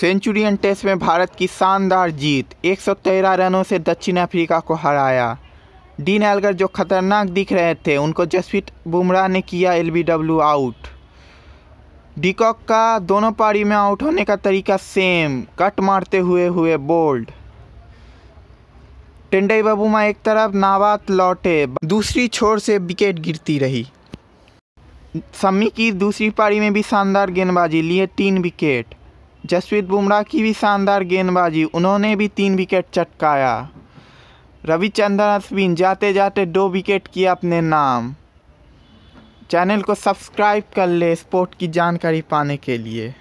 Centurion test में भारत की शानदार जीत 113 रनों से दक्षिण अफ्रीका को हराया डीन एलगर जो खतरनाक दिख रहे थे उनको जसप्रीत बुमराह ने किया एल आउट डिकॉक का दोनों पारी में आउट होने का तरीका सेम कट मारते हुए हुए बोल्ड टेंडई बबूमा एक तरफ नावात लौटे दूसरी छोर से विकेट गिरती रही सम्मी की दूसरी पारी में भी शानदार गेंदबाजी लिए तीन विकेट जसप्रीत बुमराह की भी शानदार गेंदबाजी उन्होंने भी तीन विकेट चटकाया रविचंद्रन अश्विन जाते जाते दो विकेट किया अपने नाम चैनल को सब्सक्राइब कर ले स्पोर्ट की जानकारी पाने के लिए